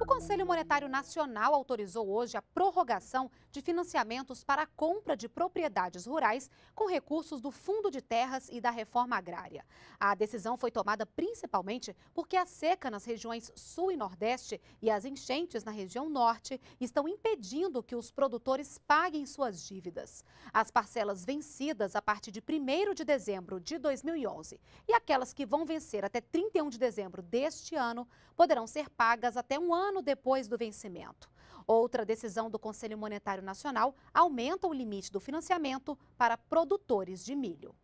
O Conselho Monetário Nacional autorizou hoje a prorrogação de financiamentos para a compra de propriedades rurais com recursos do Fundo de Terras e da Reforma Agrária. A decisão foi tomada principalmente porque a seca nas regiões Sul e Nordeste e as enchentes na região Norte estão impedindo que os produtores paguem suas dívidas. As parcelas vencidas a partir de 1 de dezembro de 2011 e aquelas que vão vencer até 31 de dezembro deste ano poderão ser pagas até um ano ano depois do vencimento. Outra decisão do Conselho Monetário Nacional aumenta o limite do financiamento para produtores de milho.